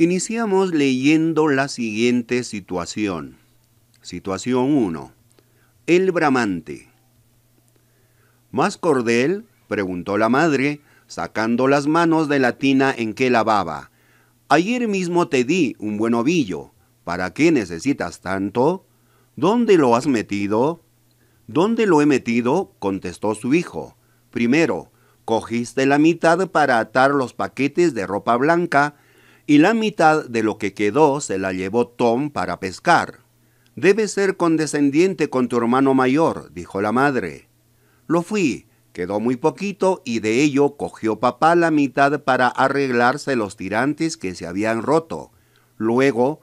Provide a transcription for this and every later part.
Iniciamos leyendo la siguiente situación. Situación 1. El bramante. ¿Más cordel? preguntó la madre, sacando las manos de la tina en que lavaba. Ayer mismo te di un buen ovillo. ¿Para qué necesitas tanto? ¿Dónde lo has metido? ¿Dónde lo he metido? contestó su hijo. Primero, cogiste la mitad para atar los paquetes de ropa blanca y la mitad de lo que quedó se la llevó Tom para pescar. Debes ser condescendiente con tu hermano mayor, dijo la madre. Lo fui, quedó muy poquito y de ello cogió papá la mitad para arreglarse los tirantes que se habían roto. Luego,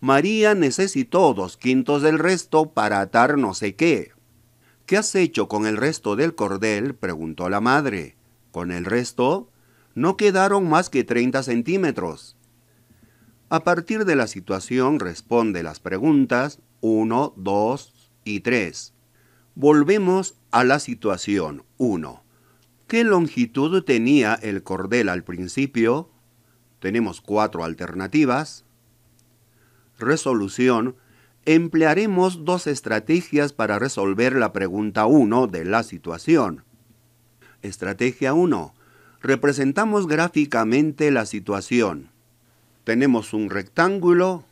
María necesitó dos quintos del resto para atar no sé qué. ¿Qué has hecho con el resto del cordel? preguntó la madre. Con el resto, no quedaron más que treinta centímetros. A partir de la situación responde las preguntas 1, 2 y 3. Volvemos a la situación 1. ¿Qué longitud tenía el cordel al principio? Tenemos cuatro alternativas. Resolución. Emplearemos dos estrategias para resolver la pregunta 1 de la situación. Estrategia 1. Representamos gráficamente la situación tenemos un rectángulo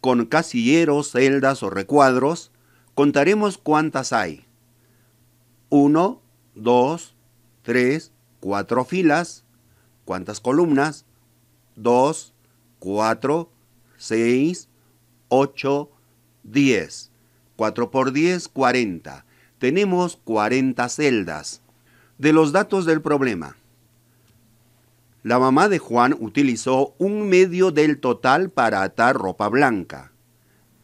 con casilleros, celdas o recuadros. Contaremos cuántas hay. 1, 2, 3, 4 filas. ¿Cuántas columnas? 2, 4, 6, 8, 10. 4 por 10, 40. Tenemos 40 celdas. De los datos del problema la mamá de Juan utilizó un medio del total para atar ropa blanca,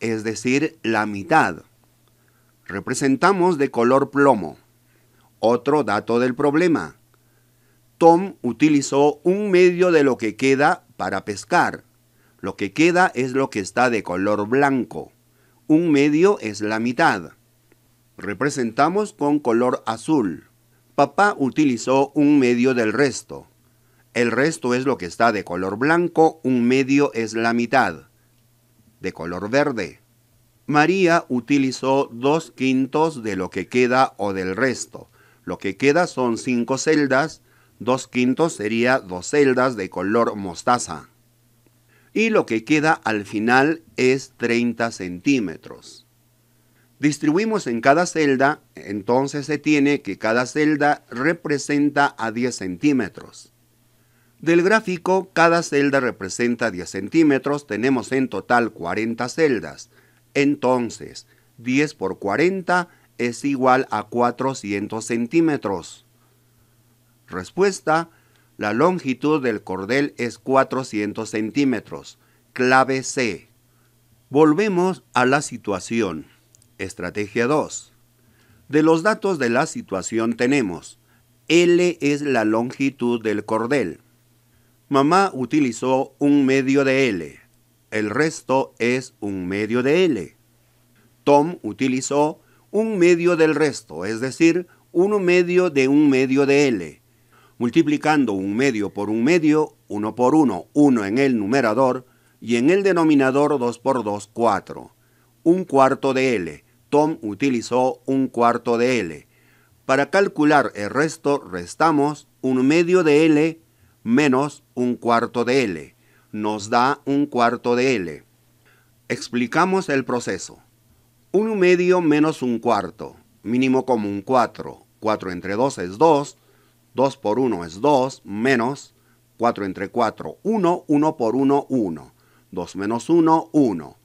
es decir, la mitad. Representamos de color plomo. Otro dato del problema. Tom utilizó un medio de lo que queda para pescar. Lo que queda es lo que está de color blanco. Un medio es la mitad. Representamos con color azul. Papá utilizó un medio del resto el resto es lo que está de color blanco, un medio es la mitad, de color verde. María utilizó dos quintos de lo que queda o del resto. Lo que queda son cinco celdas, dos quintos sería dos celdas de color mostaza. Y lo que queda al final es 30 centímetros. Distribuimos en cada celda, entonces se tiene que cada celda representa a 10 centímetros. Del gráfico, cada celda representa 10 centímetros, tenemos en total 40 celdas. Entonces, 10 por 40 es igual a 400 centímetros. Respuesta, la longitud del cordel es 400 centímetros. Clave C. Volvemos a la situación. Estrategia 2. De los datos de la situación tenemos L es la longitud del cordel. Mamá utilizó un medio de L. El resto es un medio de L. Tom utilizó un medio del resto, es decir, un medio de un medio de L. Multiplicando un medio por un medio, uno por uno, uno en el numerador y en el denominador dos por dos, cuatro. Un cuarto de L. Tom utilizó un cuarto de L. Para calcular el resto, restamos un medio de L menos un cuarto de L, nos da un cuarto de L. Explicamos el proceso. 1 medio menos un cuarto, mínimo común 4. 4 entre 2 es 2, 2 por 1 es 2, menos 4 entre 4, 1, 1 por 1, 1. 2 menos 1, 1.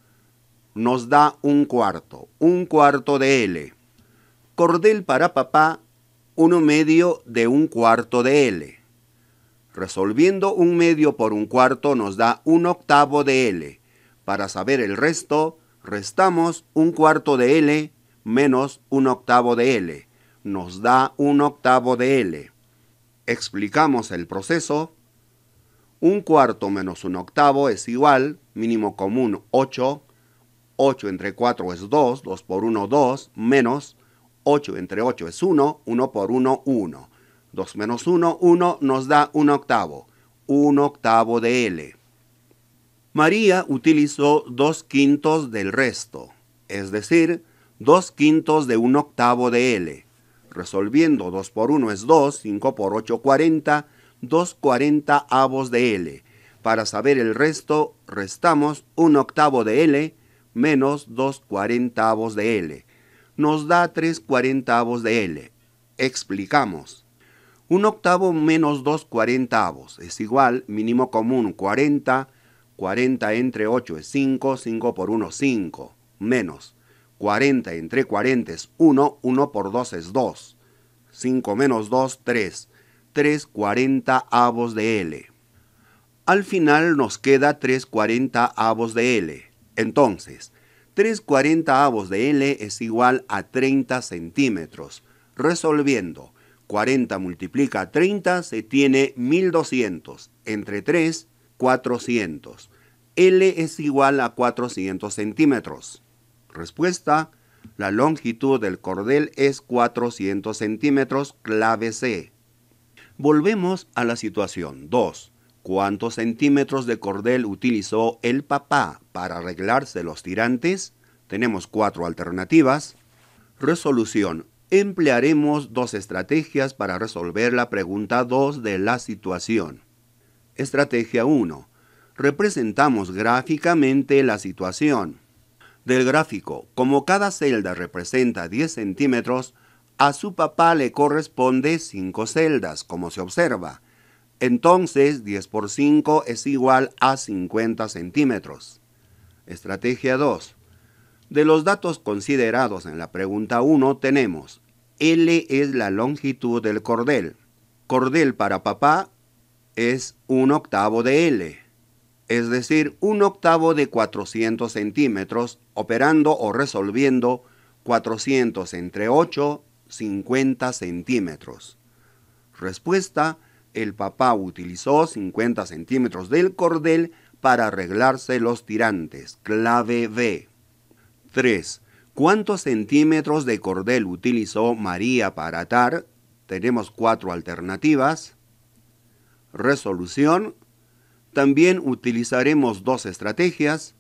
Nos da un cuarto, un cuarto de L. Cordel para papá, 1 medio de un cuarto de L. Resolviendo un medio por un cuarto nos da un octavo de L. Para saber el resto, restamos un cuarto de L menos un octavo de L. Nos da un octavo de L. Explicamos el proceso. Un cuarto menos un octavo es igual, mínimo común 8. 8 entre 4 es 2, 2 por 1, 2, menos 8 entre 8 es 1, 1 por 1, 1. 2 menos 1, 1 nos da 1 octavo, 1 octavo de L. María utilizó 2 quintos del resto, es decir, 2 quintos de 1 octavo de L. Resolviendo 2 por 1 es 2, 5 por 8 40, 2 40 avos de L. Para saber el resto, restamos 1 octavo de L menos 2 40 avos de L. Nos da 3 40 avos de L. Explicamos. 1 octavo menos 40 cuarentavos es igual, mínimo común 40, 40 entre 8 es 5, 5 por 1 es 5, menos 40 entre 40 es 1, 1 por 2 es 2, 5 menos 2, 3, 3 40 avos de L. Al final nos queda 3 40 avos de L. Entonces, 3 40 avos de L es igual a 30 centímetros. Resolviendo, 40 multiplica 30, se tiene 1200. Entre 3, 400. L es igual a 400 centímetros. Respuesta, la longitud del cordel es 400 centímetros, clave C. Volvemos a la situación 2. ¿Cuántos centímetros de cordel utilizó el papá para arreglarse los tirantes? Tenemos cuatro alternativas. Resolución emplearemos dos estrategias para resolver la pregunta 2 de la situación. Estrategia 1. Representamos gráficamente la situación. Del gráfico, como cada celda representa 10 centímetros, a su papá le corresponde 5 celdas, como se observa. Entonces, 10 por 5 es igual a 50 centímetros. Estrategia 2 de los datos considerados en la pregunta 1 tenemos L es la longitud del cordel. Cordel para papá es un octavo de L, es decir, un octavo de 400 centímetros, operando o resolviendo 400 entre 8, 50 centímetros. Respuesta, el papá utilizó 50 centímetros del cordel para arreglarse los tirantes, clave B. 3. ¿Cuántos centímetros de cordel utilizó María para atar? Tenemos cuatro alternativas. Resolución. También utilizaremos dos estrategias.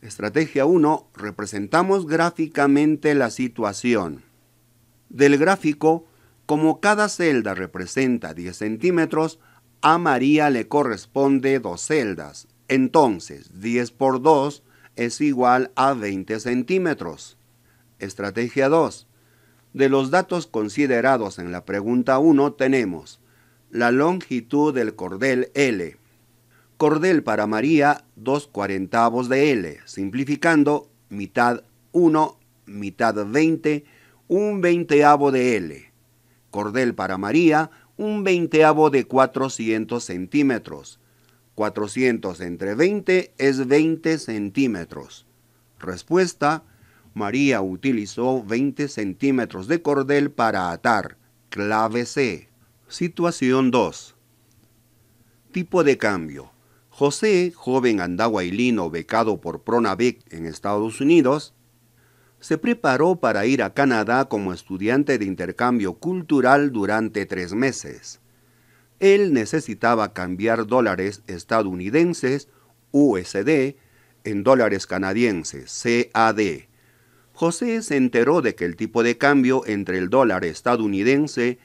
Estrategia 1. Representamos gráficamente la situación. Del gráfico, como cada celda representa 10 centímetros, a María le corresponde dos celdas. Entonces, 10 por 2 es igual a 20 centímetros. Estrategia 2. De los datos considerados en la pregunta 1 tenemos la longitud del cordel L. Cordel para María, 2 cuarentavos de L. Simplificando, mitad 1, mitad 20, un veinteavo de L. Cordel para María, un veinteavo de 400 centímetros. 400 entre 20 es 20 centímetros. Respuesta, María utilizó 20 centímetros de cordel para atar. Clave C. Situación 2. Tipo de cambio. José, joven andahuaylino becado por Pronavec en Estados Unidos, se preparó para ir a Canadá como estudiante de intercambio cultural durante tres meses él necesitaba cambiar dólares estadounidenses, USD, en dólares canadienses, CAD. José se enteró de que el tipo de cambio entre el dólar estadounidense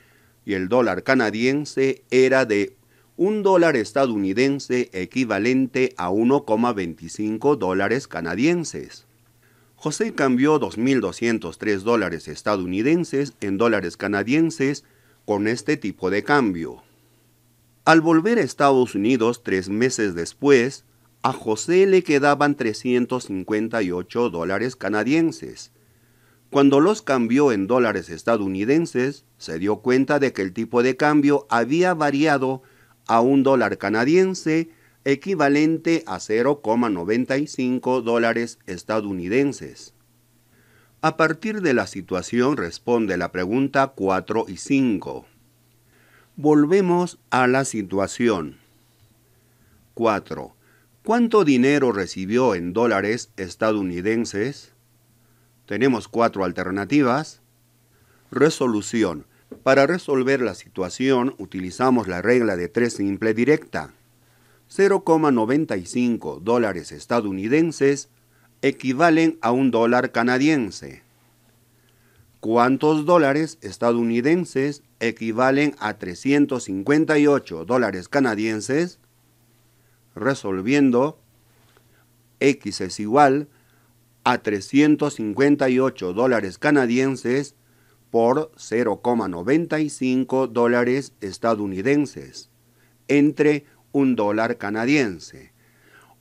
y el dólar canadiense era de un dólar estadounidense equivalente a 1,25 dólares canadienses. José cambió 2.203 dólares estadounidenses en dólares canadienses con este tipo de cambio. Al volver a Estados Unidos tres meses después, a José le quedaban 358 dólares canadienses. Cuando los cambió en dólares estadounidenses, se dio cuenta de que el tipo de cambio había variado a un dólar canadiense equivalente a 0,95 dólares estadounidenses. A partir de la situación responde la pregunta 4 y 5. Volvemos a la situación. 4. ¿Cuánto dinero recibió en dólares estadounidenses? Tenemos cuatro alternativas. Resolución. Para resolver la situación utilizamos la regla de tres simple directa. 0,95 dólares estadounidenses equivalen a un dólar canadiense. ¿Cuántos dólares estadounidenses equivalen a 358 dólares canadienses, resolviendo X es igual a 358 dólares canadienses por 0,95 dólares estadounidenses, entre un dólar canadiense.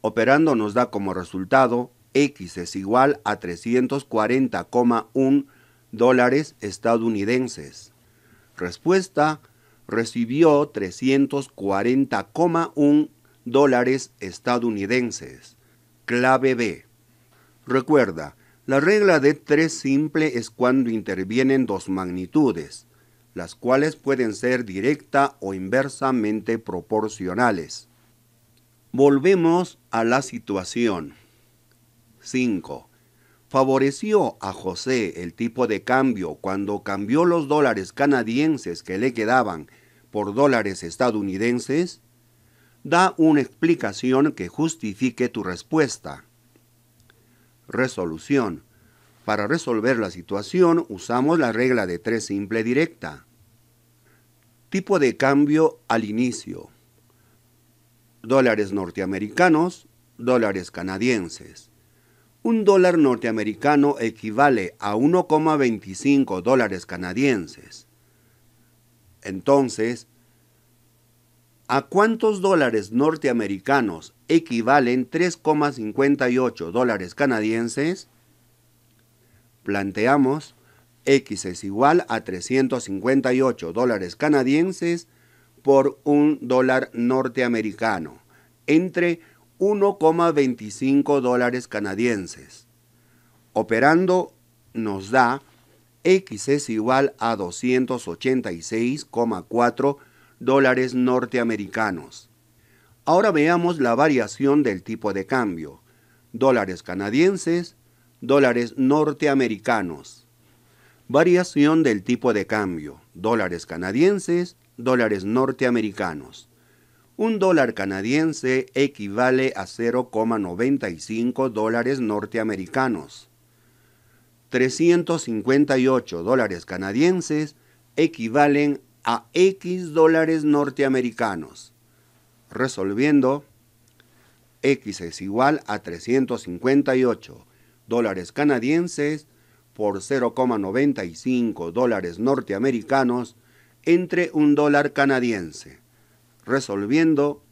Operando nos da como resultado X es igual a 340,1 dólares estadounidenses respuesta, recibió 340,1 dólares estadounidenses. Clave B. Recuerda, la regla de tres simple es cuando intervienen dos magnitudes, las cuales pueden ser directa o inversamente proporcionales. Volvemos a la situación. 5 favoreció a José el tipo de cambio cuando cambió los dólares canadienses que le quedaban por dólares estadounidenses? Da una explicación que justifique tu respuesta. Resolución. Para resolver la situación usamos la regla de tres simple directa. Tipo de cambio al inicio. Dólares norteamericanos, dólares canadienses. Un dólar norteamericano equivale a 1,25 dólares canadienses. Entonces, ¿a cuántos dólares norteamericanos equivalen 3,58 dólares canadienses? Planteamos X es igual a 358 dólares canadienses por un dólar norteamericano entre 1,25 dólares canadienses. Operando nos da X es igual a 286,4 dólares norteamericanos. Ahora veamos la variación del tipo de cambio. Dólares canadienses, dólares norteamericanos. Variación del tipo de cambio. Dólares canadienses, dólares norteamericanos. Un dólar canadiense equivale a 0,95 dólares norteamericanos. 358 dólares canadienses equivalen a X dólares norteamericanos. Resolviendo, X es igual a 358 dólares canadienses por 0,95 dólares norteamericanos entre un dólar canadiense resolviendo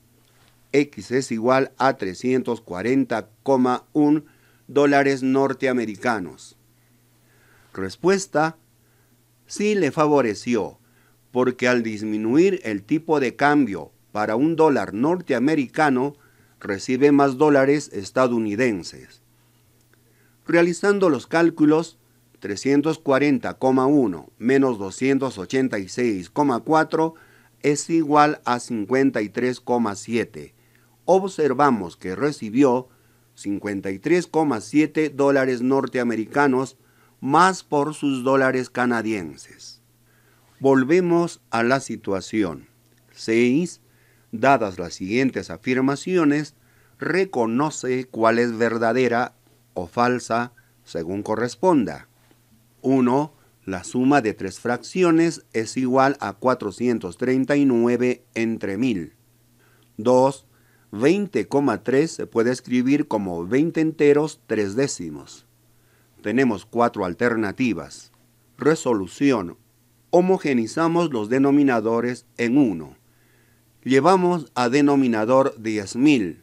X es igual a 340,1 dólares norteamericanos. Respuesta, sí le favoreció, porque al disminuir el tipo de cambio para un dólar norteamericano, recibe más dólares estadounidenses. Realizando los cálculos, 340,1 menos 286,4 es igual a 53,7. Observamos que recibió 53,7 dólares norteamericanos más por sus dólares canadienses. Volvemos a la situación. 6. Dadas las siguientes afirmaciones, reconoce cuál es verdadera o falsa según corresponda. 1. La suma de tres fracciones es igual a 439 entre 1000. 2. 20,3 se puede escribir como 20 enteros tres décimos. Tenemos cuatro alternativas. Resolución. Homogenizamos los denominadores en 1. Llevamos a denominador 10.000.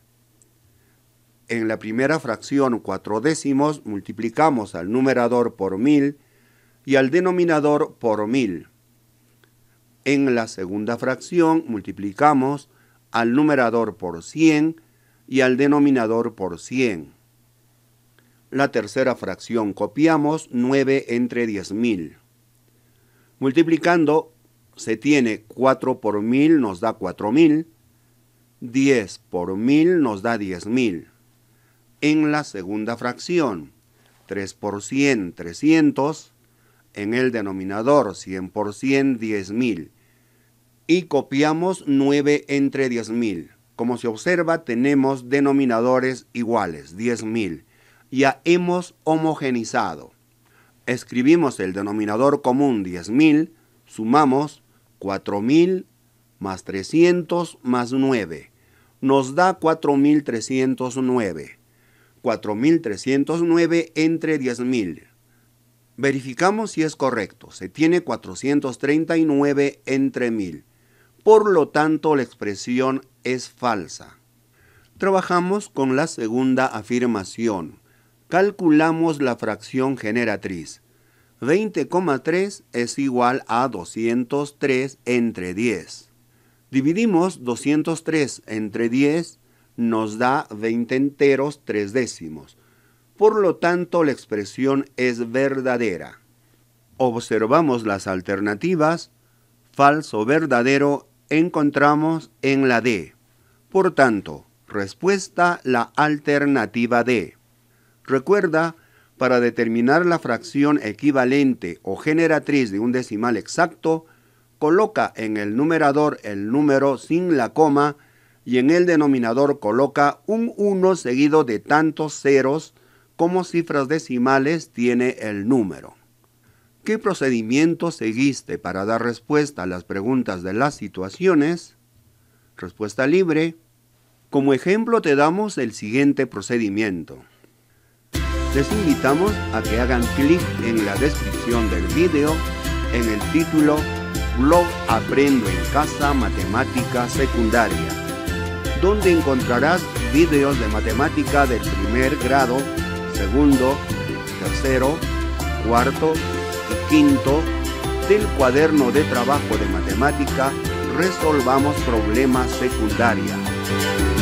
En la primera fracción cuatro décimos multiplicamos al numerador por 1000 y al denominador por mil. En la segunda fracción multiplicamos al numerador por 100 y al denominador por 100. La tercera fracción copiamos 9 entre 10.000. Multiplicando se tiene 4 por 1000 nos da 4000, 10 por 1000 nos da 10000. En la segunda fracción, 3 por 100, 300, en el denominador, 100 10.000. Y copiamos 9 entre 10.000. Como se observa, tenemos denominadores iguales, 10.000. Ya hemos homogenizado. Escribimos el denominador común 10.000, sumamos 4.000 más 300 más 9. Nos da 4.309. 4.309 entre 10.000 Verificamos si es correcto. Se tiene 439 entre 1000. Por lo tanto, la expresión es falsa. Trabajamos con la segunda afirmación. Calculamos la fracción generatriz. 20,3 es igual a 203 entre 10. Dividimos 203 entre 10, nos da 20 enteros 3 décimos. Por lo tanto, la expresión es verdadera. Observamos las alternativas. Falso verdadero encontramos en la D. Por tanto, respuesta la alternativa D. Recuerda, para determinar la fracción equivalente o generatriz de un decimal exacto, coloca en el numerador el número sin la coma y en el denominador coloca un 1 seguido de tantos ceros cómo cifras decimales tiene el número. ¿Qué procedimiento seguiste para dar respuesta a las preguntas de las situaciones? Respuesta libre. Como ejemplo te damos el siguiente procedimiento. Les invitamos a que hagan clic en la descripción del video en el título Blog Aprendo en Casa Matemática Secundaria, donde encontrarás videos de matemática del primer grado segundo, tercero, cuarto y quinto del cuaderno de trabajo de matemática resolvamos problemas secundarios.